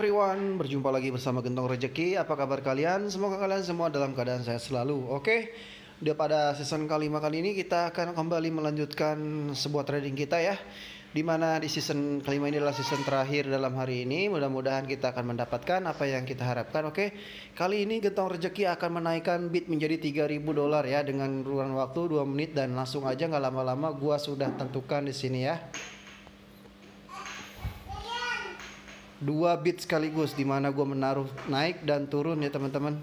everyone, berjumpa lagi bersama Gentong Rejeki. Apa kabar kalian? Semoga kalian semua dalam keadaan sehat selalu. Oke, udah pada season kelima kali ini kita akan kembali melanjutkan sebuah trading kita ya. Dimana di season kelima ini adalah season terakhir dalam hari ini. Mudah-mudahan kita akan mendapatkan apa yang kita harapkan. Oke, kali ini Gentong Rejeki akan menaikkan bid menjadi 3000 dolar ya dengan ruang waktu 2 menit dan langsung aja nggak lama-lama gua sudah tentukan di sini ya. dua bit sekaligus di mana gue menaruh naik dan turun ya teman-teman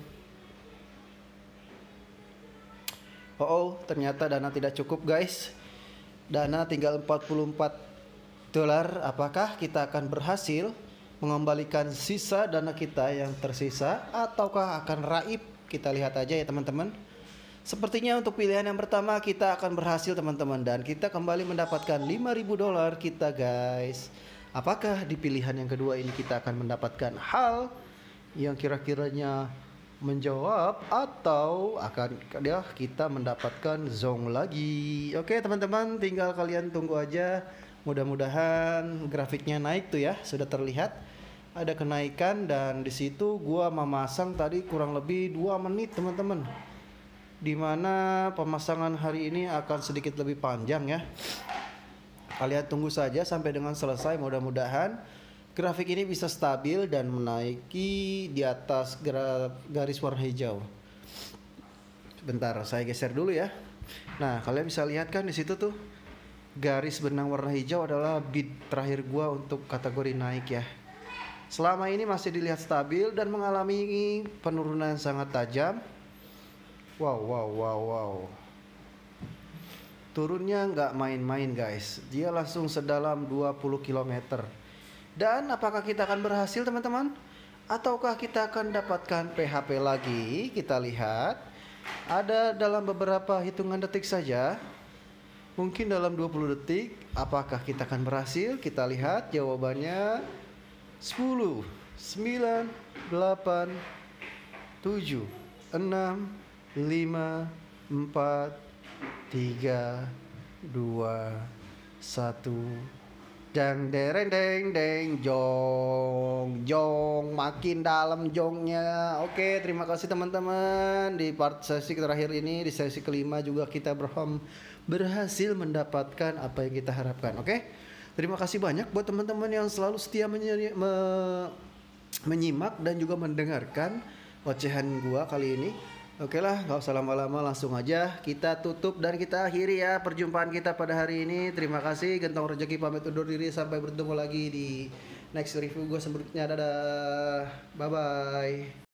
oh, oh ternyata dana tidak cukup guys dana tinggal 44 dolar apakah kita akan berhasil mengembalikan sisa dana kita yang tersisa ataukah akan raib kita lihat aja ya teman-teman Sepertinya untuk pilihan yang pertama kita akan berhasil teman-teman dan kita kembali mendapatkan 5000 dolar kita guys. Apakah di pilihan yang kedua ini kita akan mendapatkan hal yang kira-kiranya menjawab atau akan ya kita mendapatkan zong lagi. Oke, teman-teman, tinggal kalian tunggu aja. Mudah-mudahan grafiknya naik tuh ya, sudah terlihat ada kenaikan dan di situ gua memasang tadi kurang lebih dua menit, teman-teman. Dimana pemasangan hari ini akan sedikit lebih panjang ya Kalian tunggu saja sampai dengan selesai mudah-mudahan grafik ini bisa stabil dan menaiki di atas garis warna hijau. Bentar, saya geser dulu ya. Nah, kalian bisa lihat kan di situ tuh garis benang warna hijau adalah bid terakhir gua untuk kategori naik ya. Selama ini masih dilihat stabil dan mengalami penurunan sangat tajam. Wow, wow, wow, wow. Turunnya nggak main-main guys. Dia langsung sedalam 20 km. Dan apakah kita akan berhasil teman-teman? Ataukah kita akan dapatkan PHP lagi? Kita lihat. Ada dalam beberapa hitungan detik saja. Mungkin dalam 20 detik. Apakah kita akan berhasil? Kita lihat jawabannya. 10, 9, 8, 7, 6, 5, 4, tiga dua satu dan dereng deng deng jong jong makin dalam jongnya oke terima kasih teman-teman di part sesi terakhir ini di sesi kelima juga kita berhom berhasil mendapatkan apa yang kita harapkan oke terima kasih banyak buat teman-teman yang selalu setia menyimak dan juga mendengarkan ocehan gua kali ini Oke lah, nggak usah lama-lama, langsung aja kita tutup dan kita akhiri ya perjumpaan kita pada hari ini. Terima kasih, Gentong rezeki pamit undur diri sampai bertemu lagi di next review gue selanjutnya. Dadah, bye bye.